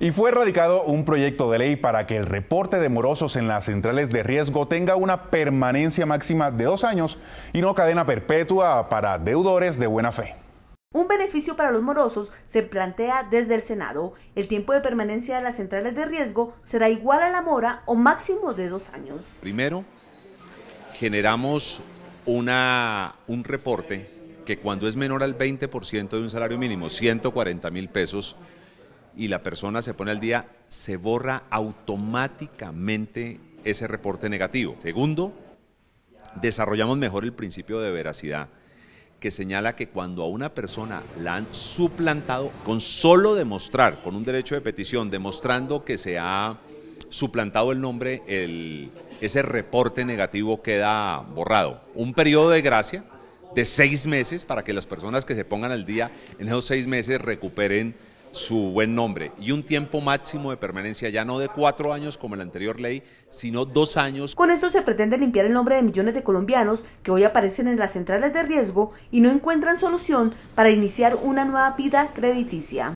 y fue erradicado un proyecto de ley para que el reporte de morosos en las centrales de riesgo tenga una permanencia máxima de dos años y no cadena perpetua para deudores de buena fe. Un beneficio para los morosos se plantea desde el Senado. El tiempo de permanencia de las centrales de riesgo será igual a la mora o máximo de dos años. Primero, generamos una, un reporte que cuando es menor al 20% de un salario mínimo, 140 mil pesos, y la persona se pone al día, se borra automáticamente ese reporte negativo. Segundo, desarrollamos mejor el principio de veracidad que señala que cuando a una persona la han suplantado, con solo demostrar, con un derecho de petición, demostrando que se ha suplantado el nombre, ese reporte negativo queda borrado. Un periodo de gracia de seis meses para que las personas que se pongan al día en esos seis meses recuperen su buen nombre y un tiempo máximo de permanencia ya no de cuatro años como la anterior ley, sino dos años. Con esto se pretende limpiar el nombre de millones de colombianos que hoy aparecen en las centrales de riesgo y no encuentran solución para iniciar una nueva vida crediticia.